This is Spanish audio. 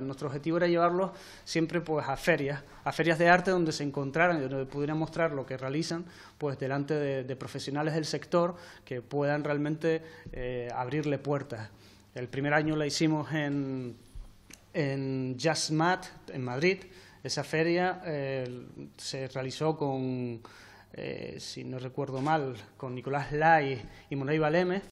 Nuestro objetivo era llevarlos siempre pues, a ferias, a ferias de arte donde se encontraran, y donde pudieran mostrar lo que realizan pues, delante de, profesionales del sector que puedan realmente eh, abrirle puertas. El primer año la hicimos en, en JazzMat, en Madrid. Esa feria eh, se realizó con, eh, si no recuerdo mal, con Nicolás Lai y Monay Baleme.